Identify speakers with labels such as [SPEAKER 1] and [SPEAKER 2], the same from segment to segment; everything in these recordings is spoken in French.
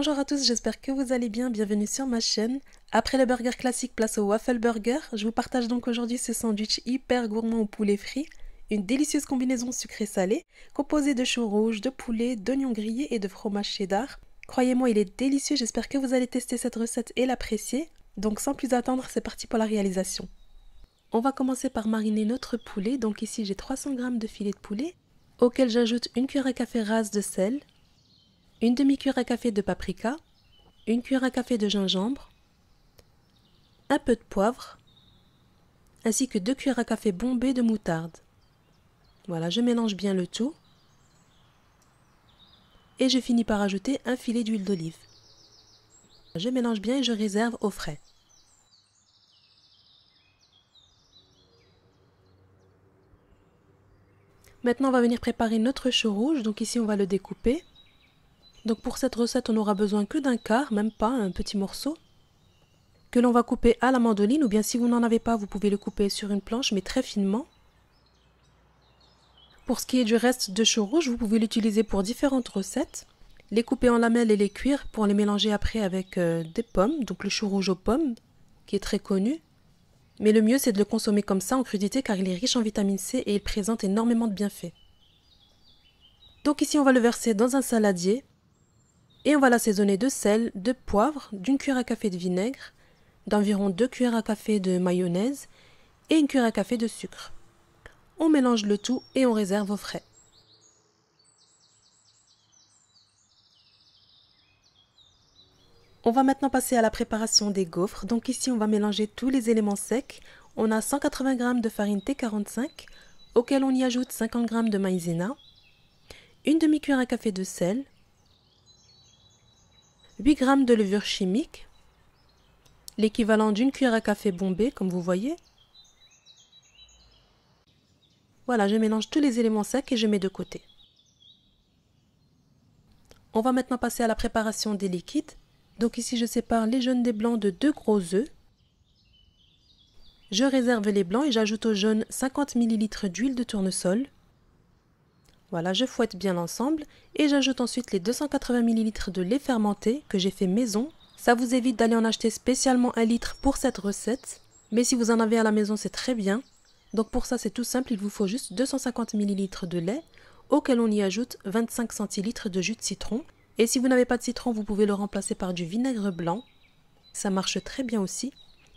[SPEAKER 1] Bonjour à tous, j'espère que vous allez bien, bienvenue sur ma chaîne. Après le burger classique, place au Waffle Burger. Je vous partage donc aujourd'hui ce sandwich hyper gourmand au poulet frit, une délicieuse combinaison sucré-salé, composée de chou rouge, de poulet, d'oignons grillés et de fromage cheddar. Croyez-moi, il est délicieux, j'espère que vous allez tester cette recette et l'apprécier. Donc sans plus attendre, c'est parti pour la réalisation. On va commencer par mariner notre poulet, donc ici j'ai 300 g de filet de poulet, auquel j'ajoute une cuillère à café rase de sel, une demi-cuillère à café de paprika, une cuillère à café de gingembre, un peu de poivre, ainsi que deux cuillères à café bombées de moutarde. Voilà, je mélange bien le tout et je finis par ajouter un filet d'huile d'olive. Je mélange bien et je réserve au frais. Maintenant, on va venir préparer notre chou rouge. Donc ici, on va le découper. Donc pour cette recette, on n'aura besoin que d'un quart, même pas un petit morceau, que l'on va couper à la mandoline, ou bien si vous n'en avez pas, vous pouvez le couper sur une planche, mais très finement. Pour ce qui est du reste de chou rouge, vous pouvez l'utiliser pour différentes recettes. Les couper en lamelles et les cuire pour les mélanger après avec euh, des pommes, donc le chou rouge aux pommes, qui est très connu. Mais le mieux, c'est de le consommer comme ça en crudité car il est riche en vitamine C et il présente énormément de bienfaits. Donc ici, on va le verser dans un saladier et on va l'assaisonner de sel, de poivre, d'une cuillère à café de vinaigre, d'environ 2 cuillères à café de mayonnaise et une cuillère à café de sucre. On mélange le tout et on réserve au frais. On va maintenant passer à la préparation des gaufres. Donc ici, on va mélanger tous les éléments secs. On a 180 g de farine T45, auquel on y ajoute 50 g de maïzena, une demi-cuillère à café de sel, 8 g de levure chimique, l'équivalent d'une cuillère à café bombée, comme vous voyez. Voilà, je mélange tous les éléments secs et je mets de côté. On va maintenant passer à la préparation des liquides. Donc ici, je sépare les jaunes des blancs de deux gros œufs. Je réserve les blancs et j'ajoute aux jaunes 50 ml d'huile de tournesol. Voilà, je fouette bien l'ensemble et j'ajoute ensuite les 280 ml de lait fermenté que j'ai fait maison. Ça vous évite d'aller en acheter spécialement un litre pour cette recette, mais si vous en avez à la maison, c'est très bien. Donc pour ça, c'est tout simple, il vous faut juste 250 ml de lait auquel on y ajoute 25 cl de jus de citron. Et si vous n'avez pas de citron, vous pouvez le remplacer par du vinaigre blanc. Ça marche très bien aussi.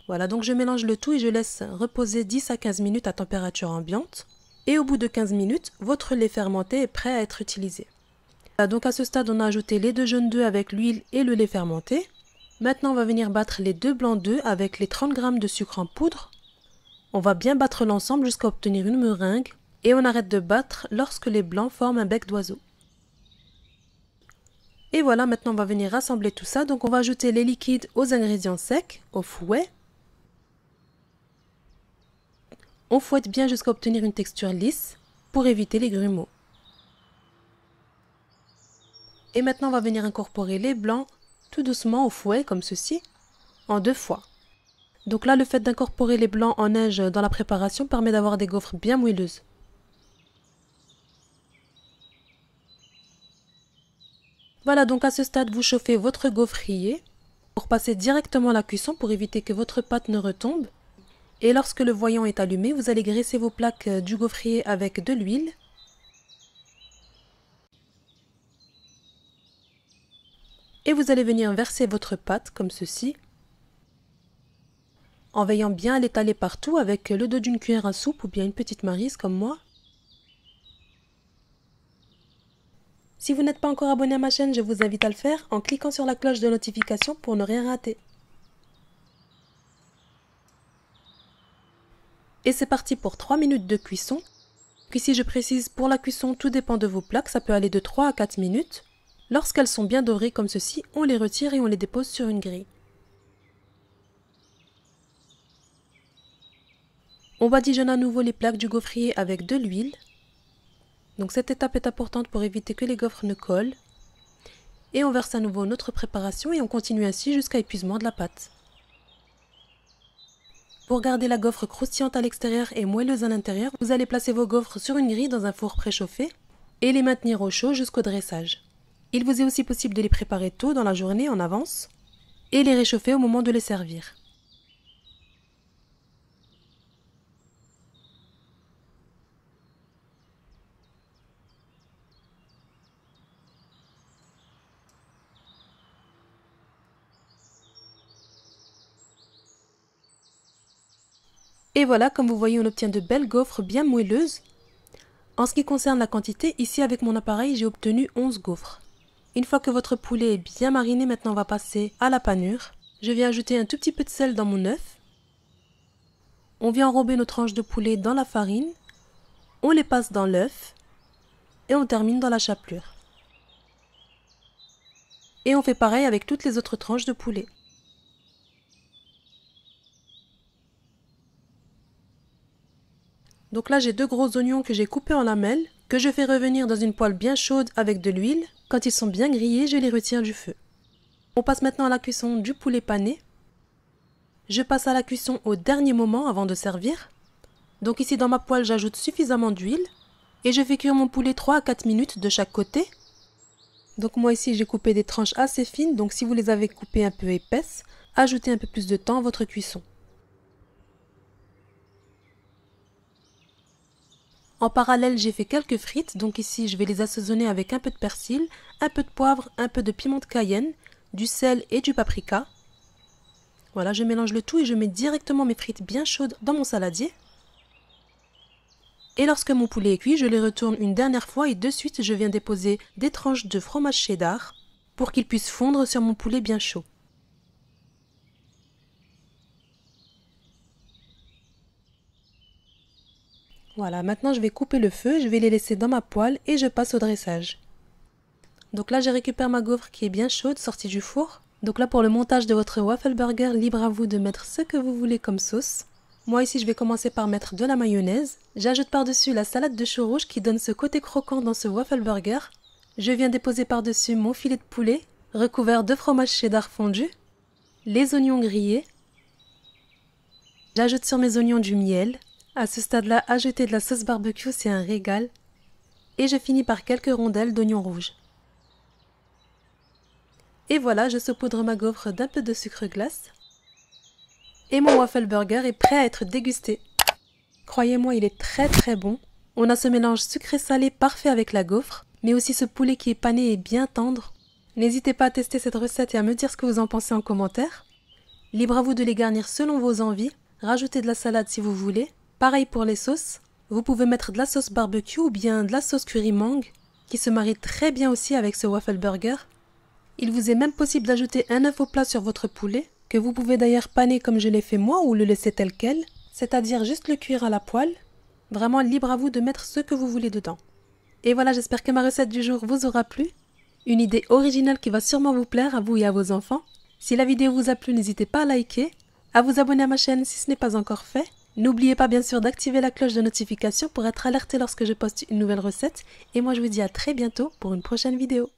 [SPEAKER 1] Voilà, donc je mélange le tout et je laisse reposer 10 à 15 minutes à température ambiante et au bout de 15 minutes, votre lait fermenté est prêt à être utilisé. Ah, donc à ce stade, on a ajouté les deux jaunes d'œufs avec l'huile et le lait fermenté. Maintenant, on va venir battre les deux blancs d'œufs avec les 30 g de sucre en poudre. On va bien battre l'ensemble jusqu'à obtenir une meringue et on arrête de battre lorsque les blancs forment un bec d'oiseau. Et voilà, maintenant on va venir rassembler tout ça. Donc on va ajouter les liquides aux ingrédients secs, au fouet, On fouette bien jusqu'à obtenir une texture lisse pour éviter les grumeaux. Et maintenant on va venir incorporer les blancs tout doucement au fouet comme ceci en deux fois. Donc là le fait d'incorporer les blancs en neige dans la préparation permet d'avoir des gaufres bien moelleuses. Voilà donc à ce stade vous chauffez votre gaufrier pour passer directement à la cuisson pour éviter que votre pâte ne retombe et lorsque le voyant est allumé, vous allez graisser vos plaques euh, du gaufrier avec de l'huile. Et vous allez venir verser votre pâte comme ceci, en veillant bien à l'étaler partout avec le dos d'une cuillère à soupe ou bien une petite marise comme moi. Si vous n'êtes pas encore abonné à ma chaîne, je vous invite à le faire en cliquant sur la cloche de notification pour ne rien rater. Et c'est parti pour 3 minutes de cuisson. Puis, si je précise pour la cuisson tout dépend de vos plaques, ça peut aller de 3 à 4 minutes. Lorsqu'elles sont bien dorées comme ceci, on les retire et on les dépose sur une grille. On badigeonne à nouveau les plaques du gaufrier avec de l'huile. Donc cette étape est importante pour éviter que les gaufres ne collent. Et on verse à nouveau notre préparation et on continue ainsi jusqu'à épuisement de la pâte. Pour garder la gaufre croustillante à l'extérieur et moelleuse à l'intérieur, vous allez placer vos gaufres sur une grille dans un four préchauffé et les maintenir au chaud jusqu'au dressage. Il vous est aussi possible de les préparer tôt dans la journée en avance et les réchauffer au moment de les servir. Et voilà, comme vous voyez, on obtient de belles gaufres bien moelleuses. En ce qui concerne la quantité, ici avec mon appareil, j'ai obtenu 11 gaufres. Une fois que votre poulet est bien mariné, maintenant on va passer à la panure. Je viens ajouter un tout petit peu de sel dans mon œuf. On vient enrober nos tranches de poulet dans la farine. On les passe dans l'œuf. Et on termine dans la chapelure. Et on fait pareil avec toutes les autres tranches de poulet. Donc là, j'ai deux gros oignons que j'ai coupés en lamelles, que je fais revenir dans une poêle bien chaude avec de l'huile. Quand ils sont bien grillés, je les retire du feu. On passe maintenant à la cuisson du poulet pané. Je passe à la cuisson au dernier moment avant de servir. Donc ici dans ma poêle, j'ajoute suffisamment d'huile et je fais cuire mon poulet 3 à 4 minutes de chaque côté. Donc moi ici, j'ai coupé des tranches assez fines, donc si vous les avez coupées un peu épaisses, ajoutez un peu plus de temps à votre cuisson. En parallèle, j'ai fait quelques frites, donc ici je vais les assaisonner avec un peu de persil, un peu de poivre, un peu de piment de cayenne, du sel et du paprika. Voilà, je mélange le tout et je mets directement mes frites bien chaudes dans mon saladier. Et lorsque mon poulet est cuit, je les retourne une dernière fois et de suite je viens déposer des tranches de fromage cheddar pour qu'ils puissent fondre sur mon poulet bien chaud. Voilà, maintenant je vais couper le feu, je vais les laisser dans ma poêle et je passe au dressage. Donc là, je récupère ma gaufre qui est bien chaude, sortie du four. Donc là, pour le montage de votre waffle burger, libre à vous de mettre ce que vous voulez comme sauce. Moi ici, je vais commencer par mettre de la mayonnaise. J'ajoute par-dessus la salade de chou rouge qui donne ce côté croquant dans ce waffle burger. Je viens déposer par-dessus mon filet de poulet, recouvert de fromage cheddar fondu, les oignons grillés. J'ajoute sur mes oignons du miel, à ce stade-là, ajouter de la sauce barbecue, c'est un régal. Et je finis par quelques rondelles d'oignons rouges. Et voilà, je saupoudre ma gaufre d'un peu de sucre glace. Et mon waffle burger est prêt à être dégusté. Croyez-moi, il est très très bon. On a ce mélange sucré-salé parfait avec la gaufre, mais aussi ce poulet qui est pané et bien tendre. N'hésitez pas à tester cette recette et à me dire ce que vous en pensez en commentaire. Libre à vous de les garnir selon vos envies, rajoutez de la salade si vous voulez, Pareil pour les sauces, vous pouvez mettre de la sauce barbecue ou bien de la sauce curry mangue, qui se marie très bien aussi avec ce waffle burger. Il vous est même possible d'ajouter un œuf au plat sur votre poulet, que vous pouvez d'ailleurs paner comme je l'ai fait moi ou le laisser tel quel, c'est-à-dire juste le cuire à la poêle, vraiment libre à vous de mettre ce que vous voulez dedans. Et voilà, j'espère que ma recette du jour vous aura plu, une idée originale qui va sûrement vous plaire à vous et à vos enfants. Si la vidéo vous a plu, n'hésitez pas à liker, à vous abonner à ma chaîne si ce n'est pas encore fait, N'oubliez pas bien sûr d'activer la cloche de notification pour être alerté lorsque je poste une nouvelle recette et moi je vous dis à très bientôt pour une prochaine vidéo.